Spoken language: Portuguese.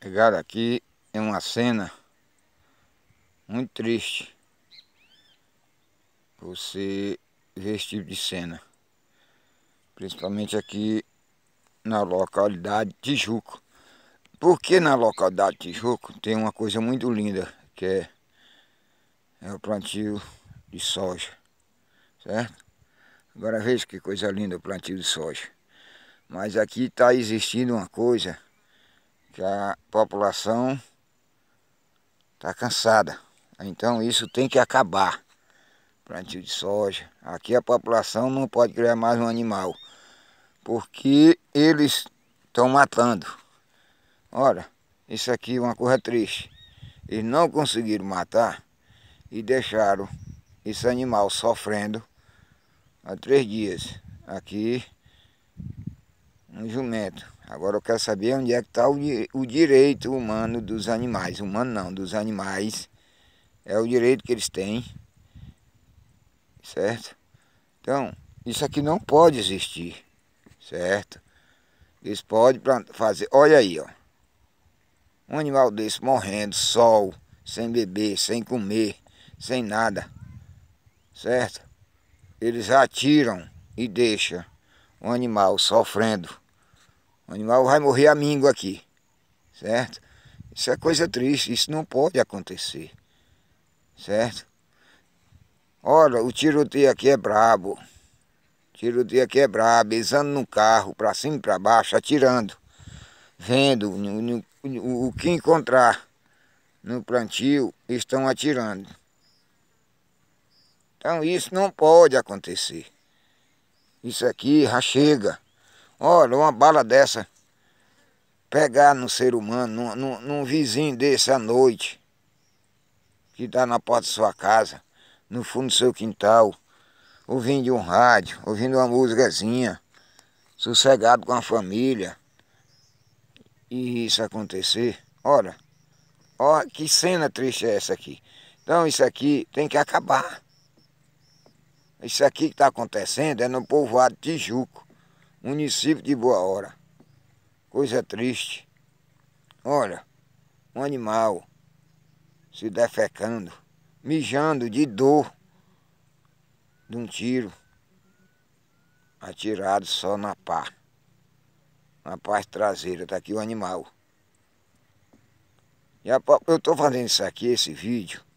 Pegaram aqui é uma cena muito triste. Você vê esse tipo de cena. Principalmente aqui na localidade Tijuco. Porque na localidade Tijuco tem uma coisa muito linda, que é, é o plantio de soja. Certo? Agora veja que coisa linda o plantio de soja. Mas aqui está existindo uma coisa que a população está cansada. Então isso tem que acabar. Plantio de soja. Aqui a população não pode criar mais um animal. Porque eles estão matando. Olha, isso aqui é uma coisa triste. Eles não conseguiram matar e deixaram esse animal sofrendo há três dias. Aqui um jumento. Agora eu quero saber onde é que está o, o direito humano dos animais. Humano não, dos animais. É o direito que eles têm. Certo? Então, isso aqui não pode existir. Certo? Eles podem fazer. Olha aí, ó. Um animal desse morrendo, sol, sem beber, sem comer, sem nada. Certo? Eles atiram e deixam um animal sofrendo. O animal vai morrer amingo aqui, certo? Isso é coisa triste, isso não pode acontecer, certo? Olha, o tiroteio aqui é brabo. Tiroteio aqui é brabo, pisando no carro, para cima e para baixo, atirando, vendo no, no, o que encontrar no plantio, estão atirando. Então isso não pode acontecer. Isso aqui já chega. Olha, uma bala dessa pegar no ser humano, num, num, num vizinho desse à noite, que está na porta da sua casa, no fundo do seu quintal, ouvindo um rádio, ouvindo uma músicazinha, sossegado com a família, e isso acontecer, olha, olha que cena triste é essa aqui. Então isso aqui tem que acabar. Isso aqui que está acontecendo é no povoado Tijuco município de Boa Hora. Coisa triste. Olha, um animal se defecando, mijando de dor de um tiro atirado só na pá. Na parte traseira, está aqui o animal. eu estou fazendo isso aqui, esse vídeo,